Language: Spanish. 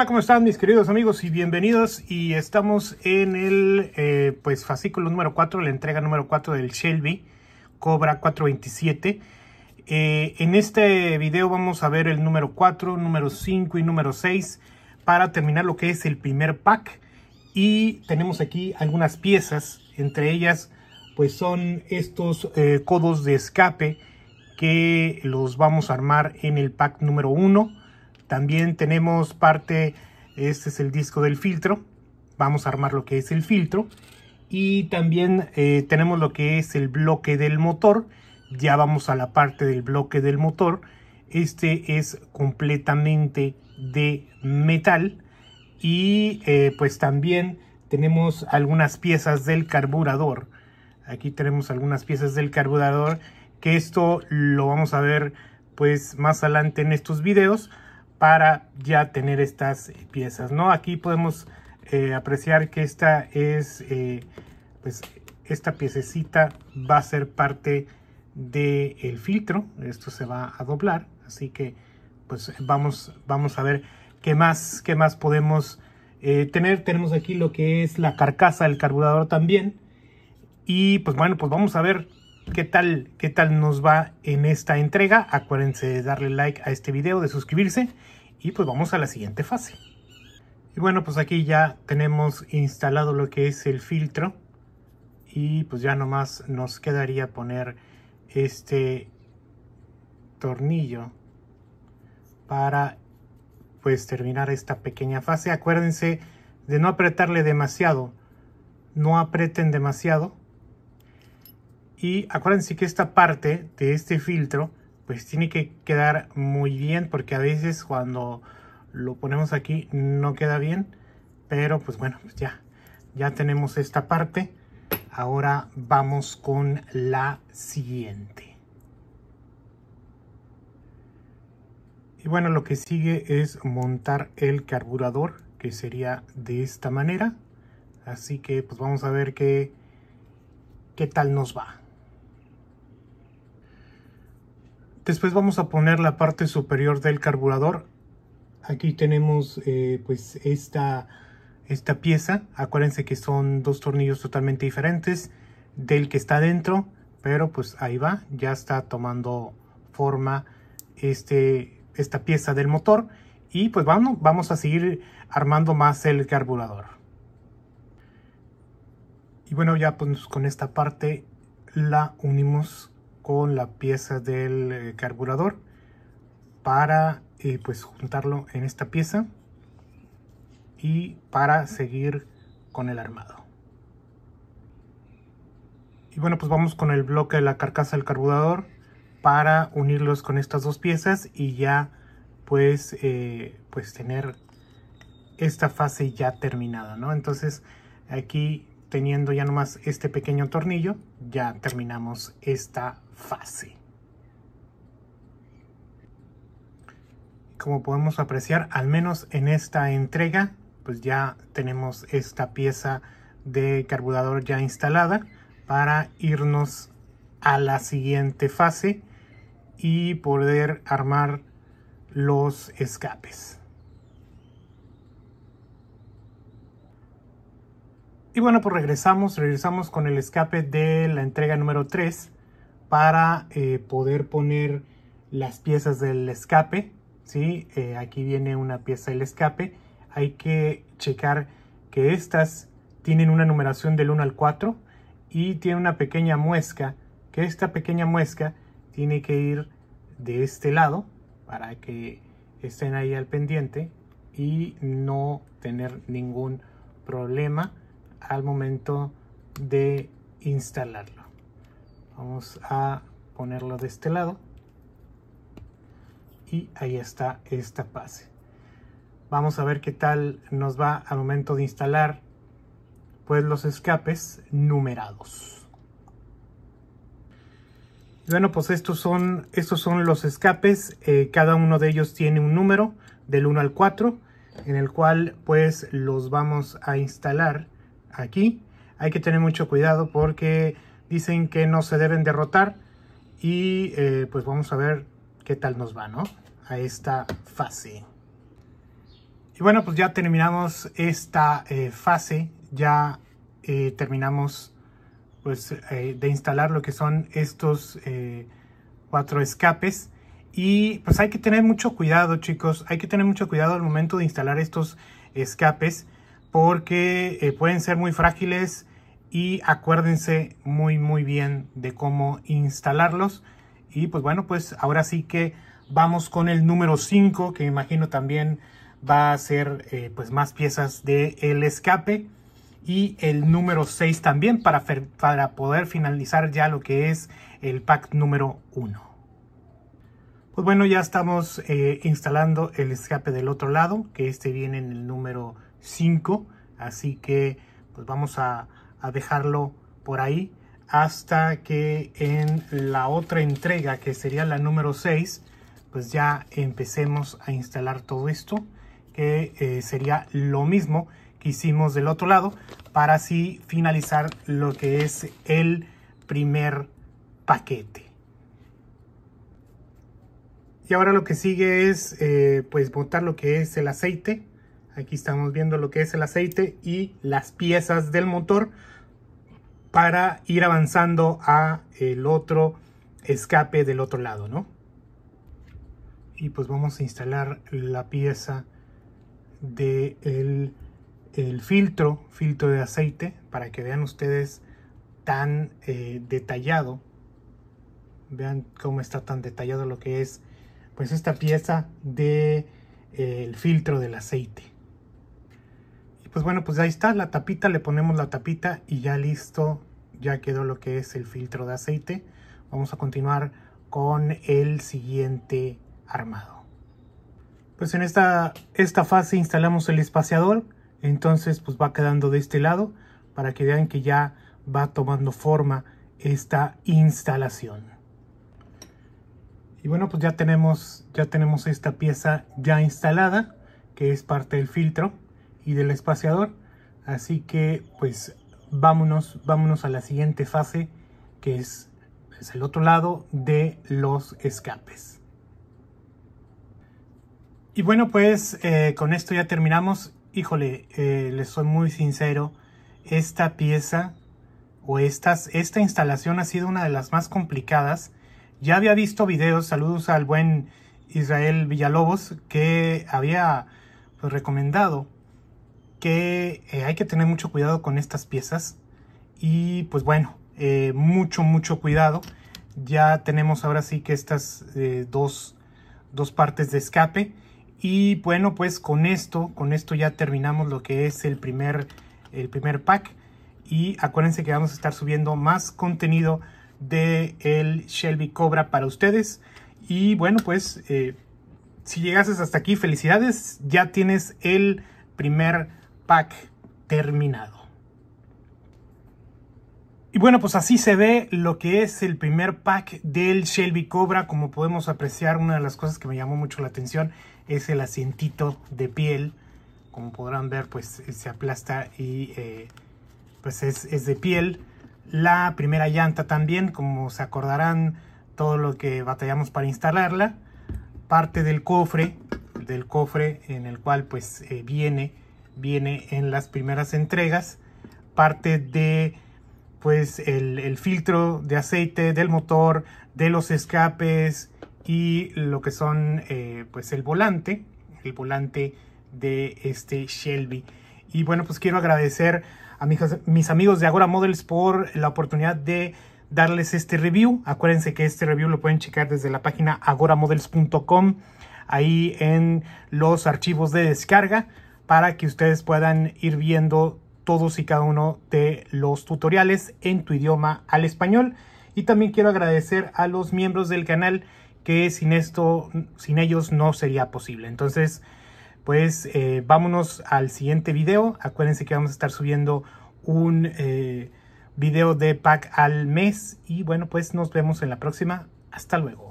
Hola, ¿cómo están mis queridos amigos y bienvenidos? Y estamos en el eh, pues fascículo número 4, la entrega número 4 del Shelby Cobra 427. Eh, en este video vamos a ver el número 4, número 5 y número 6 para terminar lo que es el primer pack. Y tenemos aquí algunas piezas, entre ellas pues son estos eh, codos de escape que los vamos a armar en el pack número 1 también tenemos parte, este es el disco del filtro. Vamos a armar lo que es el filtro. Y también eh, tenemos lo que es el bloque del motor. Ya vamos a la parte del bloque del motor. Este es completamente de metal. Y eh, pues también tenemos algunas piezas del carburador. Aquí tenemos algunas piezas del carburador. Que esto lo vamos a ver pues más adelante en estos videos para ya tener estas piezas, ¿no? Aquí podemos eh, apreciar que esta es, eh, pues, esta piececita va a ser parte del el filtro, esto se va a doblar, así que, pues, vamos, vamos a ver qué más, qué más podemos eh, tener. Tenemos aquí lo que es la carcasa del carburador también, y, pues, bueno, pues vamos a ver qué tal, qué tal nos va en esta entrega. Acuérdense de darle like a este video, de suscribirse y pues vamos a la siguiente fase. Y bueno, pues aquí ya tenemos instalado lo que es el filtro y pues ya nomás nos quedaría poner este tornillo para pues terminar esta pequeña fase. Acuérdense de no apretarle demasiado, no aprieten demasiado y acuérdense que esta parte de este filtro pues tiene que quedar muy bien porque a veces cuando lo ponemos aquí no queda bien. Pero pues bueno, pues ya, ya tenemos esta parte. Ahora vamos con la siguiente. Y bueno, lo que sigue es montar el carburador, que sería de esta manera. Así que pues vamos a ver qué, qué tal nos va. Después vamos a poner la parte superior del carburador. Aquí tenemos eh, pues esta, esta pieza. Acuérdense que son dos tornillos totalmente diferentes del que está dentro. Pero pues ahí va, ya está tomando forma este, esta pieza del motor. Y pues vamos, vamos a seguir armando más el carburador. Y bueno, ya pues con esta parte la unimos con la pieza del eh, carburador para eh, pues juntarlo en esta pieza y para seguir con el armado y bueno pues vamos con el bloque de la carcasa del carburador para unirlos con estas dos piezas y ya pues eh, pues tener esta fase ya terminada no entonces aquí teniendo ya nomás este pequeño tornillo ya terminamos esta fase. Como podemos apreciar, al menos en esta entrega, pues ya tenemos esta pieza de carburador ya instalada para irnos a la siguiente fase y poder armar los escapes. Y bueno, pues regresamos, regresamos con el escape de la entrega número 3 para eh, poder poner las piezas del escape. ¿sí? Eh, aquí viene una pieza del escape. Hay que checar que estas tienen una numeración del 1 al 4 y tiene una pequeña muesca, que esta pequeña muesca tiene que ir de este lado para que estén ahí al pendiente y no tener ningún problema al momento de instalarlo. Vamos a ponerlo de este lado. Y ahí está esta base. Vamos a ver qué tal nos va al momento de instalar pues los escapes numerados. bueno, pues estos son, estos son los escapes. Eh, cada uno de ellos tiene un número del 1 al 4 en el cual pues los vamos a instalar aquí. Hay que tener mucho cuidado porque dicen que no se deben derrotar y eh, pues vamos a ver qué tal nos va, ¿no? A esta fase. Y bueno, pues ya terminamos esta eh, fase, ya eh, terminamos pues de instalar lo que son estos cuatro escapes. Y pues hay que tener mucho cuidado chicos, hay que tener mucho cuidado al momento de instalar estos escapes porque pueden ser muy frágiles, y acuérdense muy muy bien de cómo instalarlos y pues bueno pues ahora sí que vamos con el número 5 que me imagino también va a ser eh, pues más piezas de el escape y el número 6 también para, para poder finalizar ya lo que es el pack número 1 pues bueno ya estamos eh, instalando el escape del otro lado que este viene en el número 5 así que pues vamos a, a dejarlo por ahí hasta que en la otra entrega que sería la número 6 pues ya empecemos a instalar todo esto que eh, sería lo mismo que hicimos del otro lado para así finalizar lo que es el primer paquete y ahora lo que sigue es eh, pues botar lo que es el aceite Aquí estamos viendo lo que es el aceite y las piezas del motor para ir avanzando a el otro escape del otro lado, ¿no? Y pues vamos a instalar la pieza del de el filtro, filtro de aceite, para que vean ustedes tan eh, detallado. Vean cómo está tan detallado lo que es pues esta pieza del de, eh, filtro del aceite pues bueno, pues ahí está la tapita, le ponemos la tapita y ya listo, ya quedó lo que es el filtro de aceite. Vamos a continuar con el siguiente armado. Pues en esta, esta fase instalamos el espaciador, entonces pues va quedando de este lado para que vean que ya va tomando forma esta instalación. Y bueno, pues ya tenemos, ya tenemos esta pieza ya instalada, que es parte del filtro y del espaciador. Así que pues vámonos, vámonos a la siguiente fase que es, el otro lado de los escapes. Y bueno, pues eh, con esto ya terminamos. Híjole, eh, les soy muy sincero, esta pieza o estas, esta instalación ha sido una de las más complicadas. Ya había visto videos, saludos al buen Israel Villalobos, que había pues, recomendado que eh, hay que tener mucho cuidado con estas piezas y pues bueno, eh, mucho, mucho cuidado. Ya tenemos ahora sí que estas eh, dos, dos partes de escape. Y bueno, pues con esto, con esto ya terminamos lo que es el primer, el primer pack. Y acuérdense que vamos a estar subiendo más contenido de el Shelby Cobra para ustedes. Y bueno, pues si llegases hasta aquí, felicidades. Ya tienes el primer pack terminado. Y bueno, pues así se ve lo que es el primer pack del Shelby Cobra. Como podemos apreciar, una de las cosas que me llamó mucho la atención es el asientito de piel. Como podrán ver, pues se aplasta y eh, pues es, de piel. La primera llanta también, como se acordarán, todo lo que batallamos para instalarla. Parte del cofre, del cofre en el cual pues eh, viene viene en las primeras entregas, parte de pues el, filtro de aceite del motor, de los escapes y lo que son eh, pues el volante, el volante de este Shelby. Y bueno, pues quiero agradecer a mis, mis amigos de Agora Models por la oportunidad de darles este review. Acuérdense que este review lo pueden checar desde la página agoramodels.com, ahí en los archivos de descarga para que ustedes puedan ir viendo todos y cada uno de los tutoriales en tu idioma al español. Y también quiero agradecer a los miembros del canal que sin esto, sin ellos no sería posible. Entonces, pues eh, vámonos al siguiente video. Acuérdense que vamos a estar subiendo un eh, video de pack al mes. Y bueno, pues nos vemos en la próxima. Hasta luego.